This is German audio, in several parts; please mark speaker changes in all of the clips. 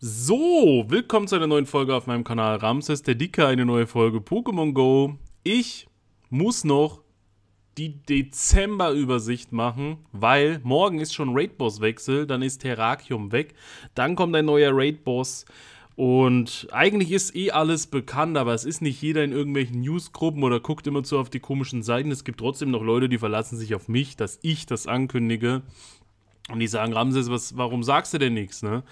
Speaker 1: So, willkommen zu einer neuen Folge auf meinem Kanal Ramses der Dicke, eine neue Folge Pokémon Go. Ich muss noch die Dezember-Übersicht machen, weil morgen ist schon Raid Boss Wechsel, dann ist Terrakium weg, dann kommt ein neuer Raid Boss und eigentlich ist eh alles bekannt, aber es ist nicht jeder in irgendwelchen Newsgruppen oder guckt immer zu auf die komischen Seiten. Es gibt trotzdem noch Leute, die verlassen sich auf mich, dass ich das ankündige. Und die sagen, Ramses, was, warum sagst du denn nichts? Ne?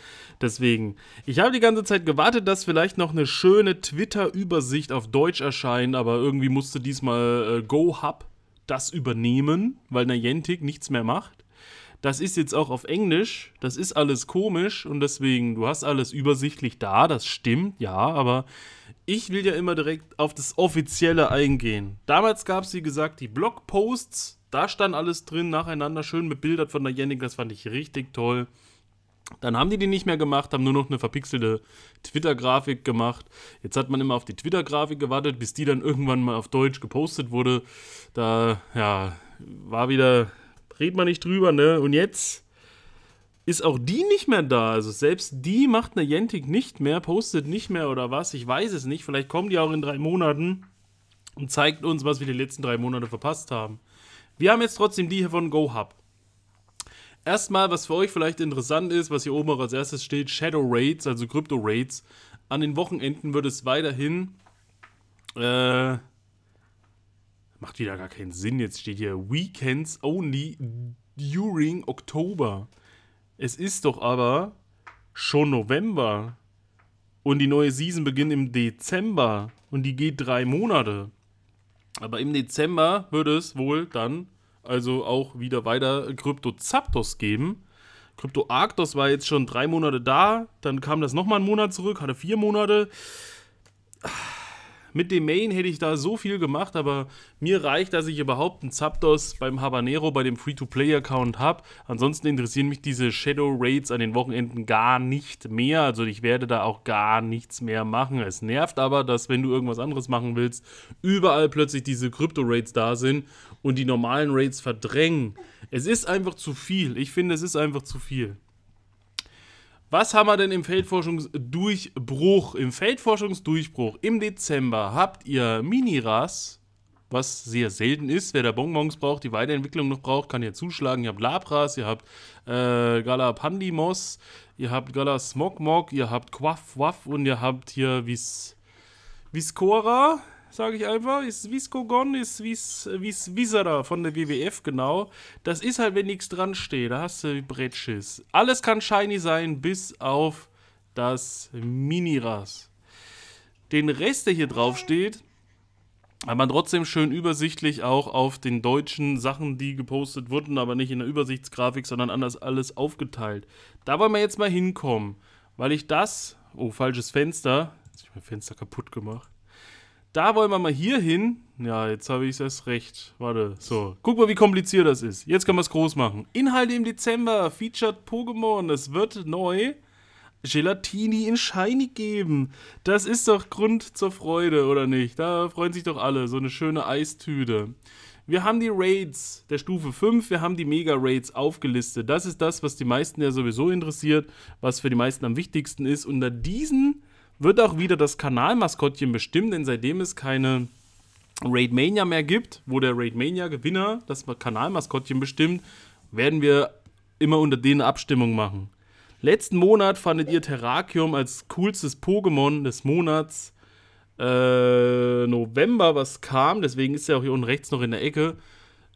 Speaker 1: Deswegen, ich habe die ganze Zeit gewartet, dass vielleicht noch eine schöne Twitter-Übersicht auf Deutsch erscheint, aber irgendwie musste diesmal äh, GoHub das übernehmen, weil Niantic nichts mehr macht. Das ist jetzt auch auf Englisch, das ist alles komisch und deswegen, du hast alles übersichtlich da, das stimmt, ja, aber ich will ja immer direkt auf das Offizielle eingehen. Damals gab es, wie gesagt, die Blogposts da stand alles drin, nacheinander, schön bebildert von der Yannick, das fand ich richtig toll. Dann haben die die nicht mehr gemacht, haben nur noch eine verpixelte Twitter-Grafik gemacht. Jetzt hat man immer auf die Twitter-Grafik gewartet, bis die dann irgendwann mal auf Deutsch gepostet wurde. Da, ja, war wieder, red man nicht drüber, ne? Und jetzt ist auch die nicht mehr da. Also selbst die macht eine Jentik nicht mehr, postet nicht mehr oder was. Ich weiß es nicht. Vielleicht kommen die auch in drei Monaten und zeigt uns, was wir die letzten drei Monate verpasst haben. Wir haben jetzt trotzdem die hier von GoHub. Erstmal, was für euch vielleicht interessant ist, was hier oben auch als erstes steht, Shadow Rates, also Crypto Rates. An den Wochenenden wird es weiterhin, äh, macht wieder gar keinen Sinn, jetzt steht hier Weekends only during Oktober. Es ist doch aber schon November und die neue Season beginnt im Dezember und die geht drei Monate. Aber im Dezember wird es wohl dann also auch wieder weiter Krypto geben. Kryptoarktos war jetzt schon drei Monate da, dann kam das nochmal einen Monat zurück, hatte vier Monate. Mit dem Main hätte ich da so viel gemacht, aber mir reicht, dass ich überhaupt einen Zapdos beim Habanero bei dem Free-to-Play-Account habe. Ansonsten interessieren mich diese Shadow Raids an den Wochenenden gar nicht mehr. Also ich werde da auch gar nichts mehr machen. Es nervt aber, dass wenn du irgendwas anderes machen willst, überall plötzlich diese Crypto-Raids da sind und die normalen Raids verdrängen. Es ist einfach zu viel. Ich finde, es ist einfach zu viel. Was haben wir denn im Feldforschungsdurchbruch? Im Feldforschungsdurchbruch im Dezember habt ihr Miniras, was sehr selten ist. Wer da Bonbons braucht, die Weiterentwicklung noch braucht, kann hier zuschlagen. Ihr habt Labras, ihr habt äh, Galapandimos, ihr habt Galasmogmog, ihr habt Quaff Waff und ihr habt hier Vis Viscora sage ich einfach. Ist Viskogon, ist Vis, Vis, von der WWF, genau. Das ist halt, wenn nichts dran steht. Da hast du Brettschiss. Alles kann shiny sein, bis auf das Miniras. Den Rest, der hier drauf steht, hat man trotzdem schön übersichtlich auch auf den deutschen Sachen, die gepostet wurden, aber nicht in der Übersichtsgrafik, sondern anders alles aufgeteilt. Da wollen wir jetzt mal hinkommen, weil ich das. Oh, falsches Fenster. Jetzt habe ich mein Fenster kaputt gemacht. Da wollen wir mal hier hin. Ja, jetzt habe ich es erst recht. Warte, so. Guck mal, wie kompliziert das ist. Jetzt können wir es groß machen. Inhalte im Dezember, featured Pokémon. Es wird neu Gelatini in Shiny geben. Das ist doch Grund zur Freude, oder nicht? Da freuen sich doch alle. So eine schöne Eistüte. Wir haben die Raids der Stufe 5, wir haben die Mega-Raids aufgelistet. Das ist das, was die meisten ja sowieso interessiert, was für die meisten am wichtigsten ist. Unter diesen wird auch wieder das Kanalmaskottchen bestimmt, denn seitdem es keine Raidmania mehr gibt, wo der Raidmania-Gewinner das Kanalmaskottchen bestimmt, werden wir immer unter denen Abstimmung machen. Letzten Monat fandet ihr Terrakium als coolstes Pokémon des Monats äh, November, was kam. Deswegen ist er auch hier unten rechts noch in der Ecke.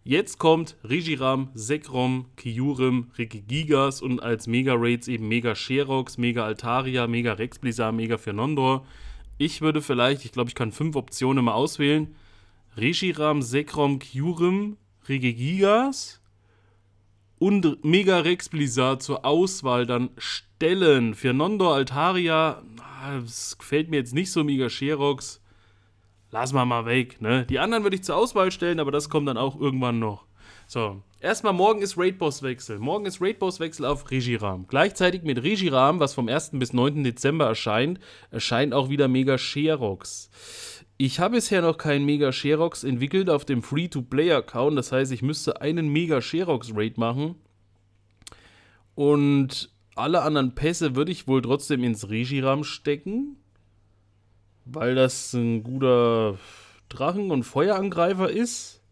Speaker 1: Jetzt kommt Regiram, Sekrom, Kyurem, Regigigas und als Mega-Raids eben Mega Sherox, Mega Altaria, Mega Rexblizar, Mega Fernondor. Ich würde vielleicht, ich glaube, ich kann fünf Optionen mal auswählen. Regiram, Sekrom, Kyurem, Regigigas und Mega Rex Blizzard zur Auswahl dann stellen. Fernondor, Altaria, das gefällt mir jetzt nicht so, Mega Sherox lass mal mal weg. Ne? Die anderen würde ich zur Auswahl stellen, aber das kommt dann auch irgendwann noch. So, erstmal morgen ist Raid Boss Wechsel. Morgen ist Raid Boss Wechsel auf Regiram. Gleichzeitig mit Regiram, was vom 1. bis 9. Dezember erscheint, erscheint auch wieder Mega Sherox. Ich habe bisher noch keinen Mega Sherox entwickelt auf dem Free-to-Play-Account. Das heißt, ich müsste einen Mega Sherox Raid machen. Und alle anderen Pässe würde ich wohl trotzdem ins Regiram stecken weil das ein guter Drachen- und Feuerangreifer ist.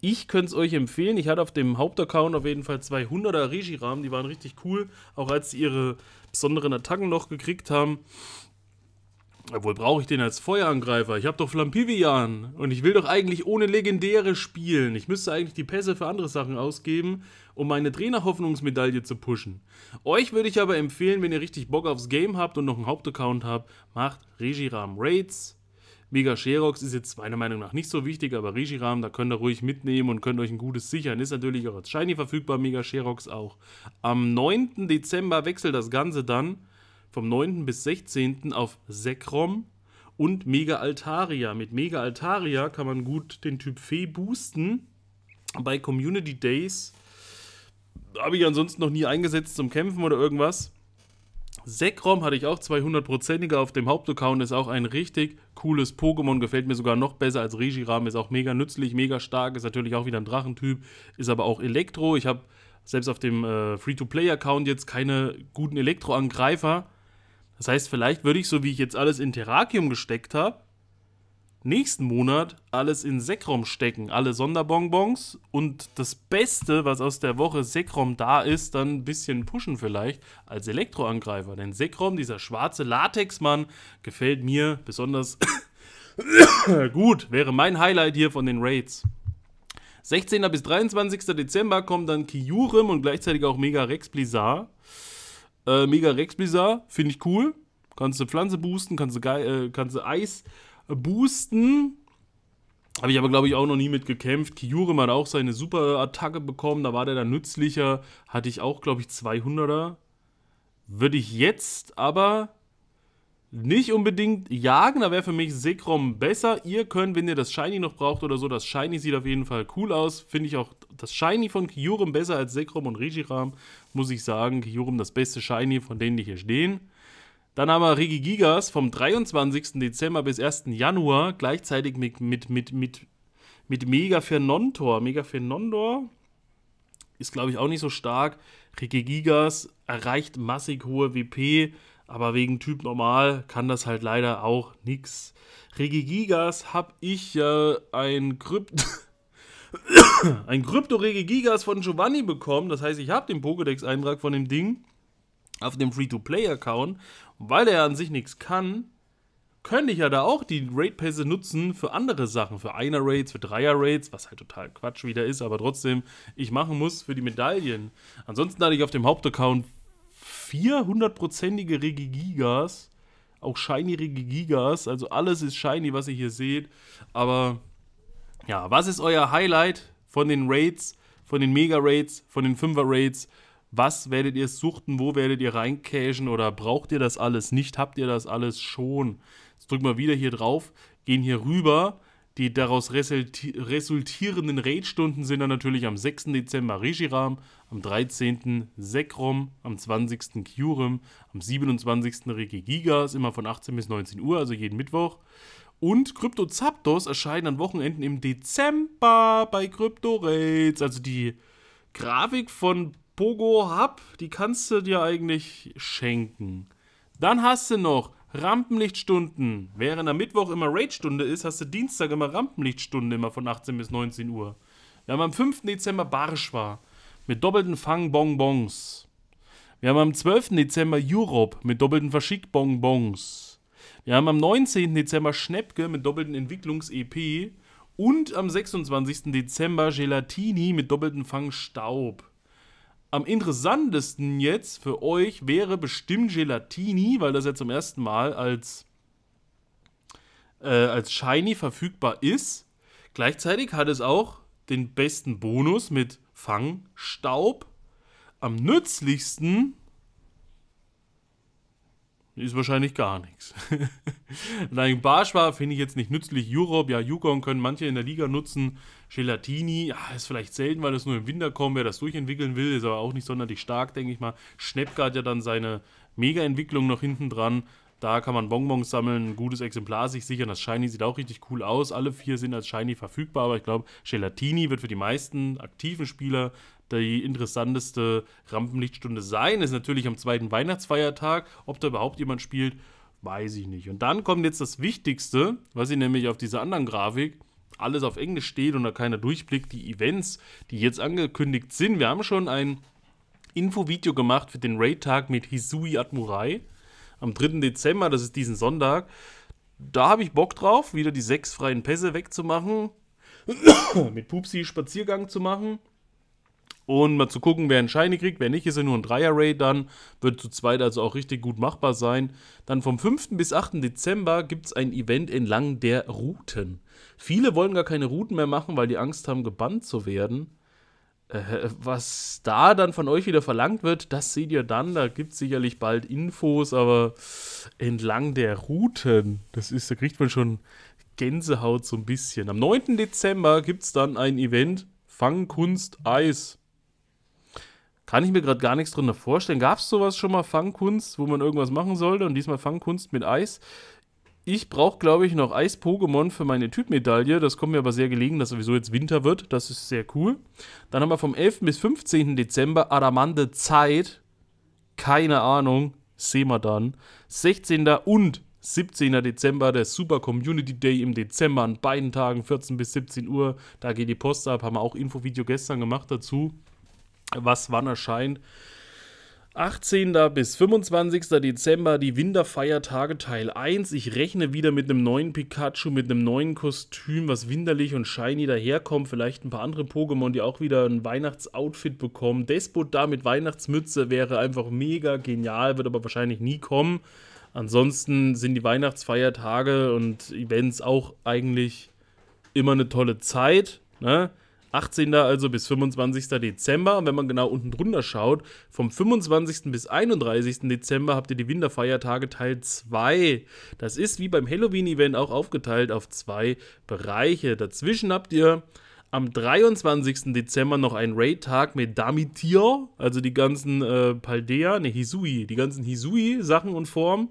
Speaker 1: Ich könnte es euch empfehlen. Ich hatte auf dem Hauptaccount auf jeden Fall 200er Regiram, die waren richtig cool. Auch als sie ihre besonderen Attacken noch gekriegt haben. Obwohl brauche ich den als Feuerangreifer? Ich habe doch Flampivian und ich will doch eigentlich ohne Legendäre spielen. Ich müsste eigentlich die Pässe für andere Sachen ausgeben, um meine Trainerhoffnungsmedaille zu pushen. Euch würde ich aber empfehlen, wenn ihr richtig Bock aufs Game habt und noch einen Hauptaccount habt, macht Regiram Raids. Mega Sherox ist jetzt meiner Meinung nach nicht so wichtig, aber Regiram, da könnt ihr ruhig mitnehmen und könnt euch ein gutes sichern. Ist natürlich auch als Shiny verfügbar, Mega Sherox auch. Am 9. Dezember wechselt das Ganze dann vom 9. bis 16. auf Sekrom und Mega Altaria. Mit Mega Altaria kann man gut den Typ Fee boosten. Bei Community Days habe ich ansonsten noch nie eingesetzt zum Kämpfen oder irgendwas. Sekrom hatte ich auch 200%iger auf dem Hauptaccount, ist auch ein richtig cooles Pokémon, gefällt mir sogar noch besser als Regiram, ist auch mega nützlich, mega stark, ist natürlich auch wieder ein Drachentyp, ist aber auch Elektro. Ich habe selbst auf dem äh, Free-to-Play-Account jetzt keine guten Elektroangreifer, das heißt, vielleicht würde ich, so wie ich jetzt alles in Terrakium gesteckt habe, nächsten Monat alles in Sekrom stecken. Alle Sonderbonbons und das Beste, was aus der Woche Sekrom da ist, dann ein bisschen pushen vielleicht als Elektroangreifer. Denn Sekrom, dieser schwarze Latexmann, gefällt mir besonders gut. Wäre mein Highlight hier von den Raids. 16. bis 23. Dezember kommt dann Kyurem und gleichzeitig auch Mega Rex Blizzard. Äh, Mega Rex Blizzard, finde ich cool. Kannst du Pflanze boosten, kannst du, äh, kannst du Eis äh, boosten. Habe ich aber, glaube ich, auch noch nie mit gekämpft. Kyurem hat auch seine Super-Attacke bekommen, da war der dann nützlicher. Hatte ich auch, glaube ich, 200er. Würde ich jetzt aber nicht unbedingt jagen, da wäre für mich Sekrom besser. Ihr könnt, wenn ihr das Shiny noch braucht oder so, das Shiny sieht auf jeden Fall cool aus. Finde ich auch das Shiny von Kyurem besser als Sekrom und Regiram, muss ich sagen. Kyurem das beste Shiny von denen, die hier stehen. Dann haben wir Regigigas vom 23. Dezember bis 1. Januar, gleichzeitig mit, mit, mit, mit, mit Mega Fernontor. Mega Fernondor ist, glaube ich, auch nicht so stark. Regigigas erreicht massig hohe WP aber wegen Typ normal kann das halt leider auch nix. Regigigas habe ich ja äh, ein Krypt. ein Krypto Regigigas von Giovanni bekommen. Das heißt, ich habe den Pokédex-Eintrag von dem Ding auf dem Free-to-Play-Account. Weil er an sich nichts kann, könnte ich ja da auch die Raid-Pässe nutzen für andere Sachen. Für Einer-Raids, für Dreier-Raids, was halt total Quatsch wieder ist, aber trotzdem ich machen muss für die Medaillen. Ansonsten hatte ich auf dem Hauptaccount vier hundertprozentige Regigigas. Auch shiny Regigigas. Also alles ist shiny, was ihr hier seht. Aber ja, was ist euer Highlight von den Raids, von den Mega-Raids, von den Fünfer-Raids? Was werdet ihr suchten? Wo werdet ihr reincashen? Oder braucht ihr das alles nicht? Habt ihr das alles schon? Jetzt drücken wir wieder hier drauf, gehen hier rüber die daraus resultierenden Raid-Stunden sind dann natürlich am 6. Dezember Rishiram, am 13. Sekrom, am 20. Kyurem, am 27. Regigigas, immer von 18 bis 19 Uhr, also jeden Mittwoch. Und Krypto Zapdos erscheinen an Wochenenden im Dezember bei Crypto Raids. Also die Grafik von Pogo Hub, die kannst du dir eigentlich schenken. Dann hast du noch Rampenlichtstunden. Während am Mittwoch immer Raid-Stunde ist, hast du Dienstag immer Rampenlichtstunde, immer von 18 bis 19 Uhr. Wir haben am 5. Dezember Barsch war mit doppelten Fangbonbons. Wir haben am 12. Dezember Europe mit doppelten Verschickbonbons. Wir haben am 19. Dezember Schnäppke mit doppelten Entwicklungs-EP. Und am 26. Dezember Gelatini mit doppelten Fangstaub. Am interessantesten jetzt für euch wäre bestimmt Gelatini, weil das ja zum ersten Mal als, äh, als Shiny verfügbar ist. Gleichzeitig hat es auch den besten Bonus mit Fangstaub. Am nützlichsten ist wahrscheinlich gar nichts. Nein, Barsch war, finde ich jetzt nicht nützlich. Jurob, ja, Yukon können manche in der Liga nutzen. Gelatini, ja, ist vielleicht selten, weil das nur im Winter kommt. Wer das durchentwickeln will, ist aber auch nicht sonderlich stark, denke ich mal. Schnepka hat ja dann seine Mega-Entwicklung noch hinten dran. Da kann man Bonbons sammeln, ein gutes Exemplar sich sichern. Das Shiny sieht auch richtig cool aus. Alle vier sind als Shiny verfügbar, aber ich glaube, Gelatini wird für die meisten aktiven Spieler die interessanteste Rampenlichtstunde sein. Ist natürlich am zweiten Weihnachtsfeiertag. Ob da überhaupt jemand spielt, weiß ich nicht. Und dann kommt jetzt das Wichtigste, was ihr nämlich auf dieser anderen Grafik alles auf Englisch steht und da keiner durchblickt, die Events, die jetzt angekündigt sind. Wir haben schon ein Infovideo gemacht für den Raid-Tag mit Hisui Atmurai am 3. Dezember, das ist diesen Sonntag. Da habe ich Bock drauf, wieder die sechs freien Pässe wegzumachen, mit Pupsi Spaziergang zu machen und mal zu gucken, wer einen Scheine kriegt, wer nicht, ist ja nur ein Dreier-Ray dann, wird zu zweit also auch richtig gut machbar sein. Dann vom 5. bis 8. Dezember gibt es ein Event entlang der Routen. Viele wollen gar keine Routen mehr machen, weil die Angst haben, gebannt zu werden. Äh, was da dann von euch wieder verlangt wird, das seht ihr dann. Da gibt es sicherlich bald Infos, aber entlang der Routen, das ist, da kriegt man schon Gänsehaut so ein bisschen. Am 9. Dezember gibt es dann ein Event Fangkunst Eis. Kann ich mir gerade gar nichts drunter vorstellen. Gab es sowas schon mal, Fangkunst, wo man irgendwas machen sollte und diesmal Fangkunst mit Eis? Ich brauche, glaube ich, noch Eis-Pokémon für meine Typ-Medaille. Das kommt mir aber sehr gelegen, dass sowieso jetzt Winter wird. Das ist sehr cool. Dann haben wir vom 11. bis 15. Dezember Adamante Zeit. Keine Ahnung. Sehen wir dann. 16. und 17. Dezember, der Super Community Day im Dezember, an beiden Tagen 14 bis 17 Uhr. Da geht die Post ab, haben wir auch Infovideo gestern gemacht dazu, was wann erscheint. 18. bis 25. Dezember, die Winterfeiertage Teil 1. Ich rechne wieder mit einem neuen Pikachu, mit einem neuen Kostüm, was winterlich und shiny daherkommt. Vielleicht ein paar andere Pokémon, die auch wieder ein Weihnachtsoutfit bekommen. Despot da mit Weihnachtsmütze wäre einfach mega genial, wird aber wahrscheinlich nie kommen. Ansonsten sind die Weihnachtsfeiertage und Events auch eigentlich immer eine tolle Zeit. Ne? 18. also bis 25. Dezember. Und wenn man genau unten drunter schaut, vom 25. bis 31. Dezember habt ihr die Winterfeiertage Teil 2. Das ist wie beim Halloween-Event auch aufgeteilt auf zwei Bereiche. Dazwischen habt ihr am 23. Dezember noch einen Raid-Tag mit Damitir, also die ganzen äh, Paldea, ne, Hisui, die ganzen Hisui-Sachen und Formen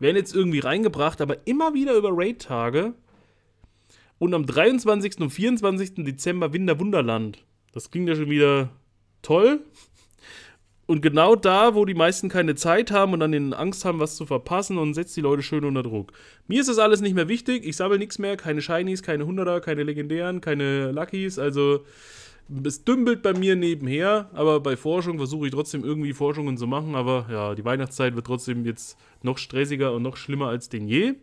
Speaker 1: werden jetzt irgendwie reingebracht, aber immer wieder über Raid-Tage und am 23. und 24. Dezember Winter Wunderland. Das klingt ja schon wieder toll. Und genau da, wo die meisten keine Zeit haben und dann Angst haben, was zu verpassen und setzt die Leute schön unter Druck. Mir ist das alles nicht mehr wichtig. Ich sammle nichts mehr. Keine Shinies, keine Hunderter, keine Legendären, keine Luckys. Also es dümpelt bei mir nebenher. Aber bei Forschung versuche ich trotzdem irgendwie Forschungen zu machen. Aber ja, die Weihnachtszeit wird trotzdem jetzt noch stressiger und noch schlimmer als denn je.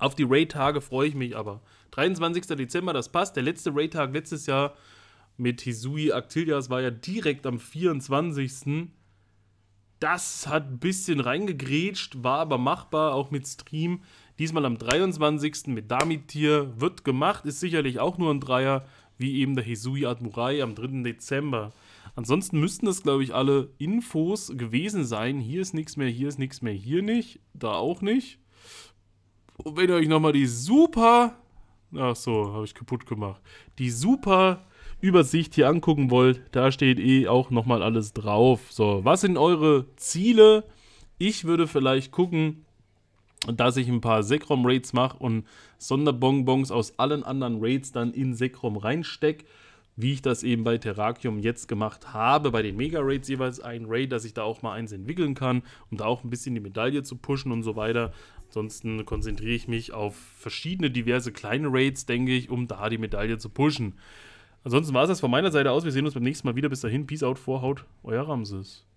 Speaker 1: Auf die Raid-Tage freue ich mich aber. 23. Dezember, das passt. Der letzte Raid-Tag letztes Jahr mit Hisui Actilias war ja direkt am 24. Das hat ein bisschen reingegrätscht, war aber machbar, auch mit Stream. Diesmal am 23. mit Damitier. Wird gemacht, ist sicherlich auch nur ein Dreier, wie eben der Hisui Admurai am 3. Dezember. Ansonsten müssten das, glaube ich, alle Infos gewesen sein. Hier ist nichts mehr, hier ist nichts mehr, hier nicht, da auch nicht. Und wenn ihr euch nochmal die super, ach so, habe ich kaputt gemacht, die super Übersicht hier angucken wollt, da steht eh auch nochmal alles drauf. So, was sind eure Ziele? Ich würde vielleicht gucken, dass ich ein paar Sekrom-Raids mache und Sonderbonbons aus allen anderen Raids dann in Sekrom reinstecke wie ich das eben bei Terrakium jetzt gemacht habe, bei den Mega-Raids jeweils ein Raid, dass ich da auch mal eins entwickeln kann, um da auch ein bisschen die Medaille zu pushen und so weiter. Ansonsten konzentriere ich mich auf verschiedene diverse kleine Raids, denke ich, um da die Medaille zu pushen. Ansonsten war es das von meiner Seite aus. Wir sehen uns beim nächsten Mal wieder. Bis dahin, Peace out, Vorhaut, euer Ramses.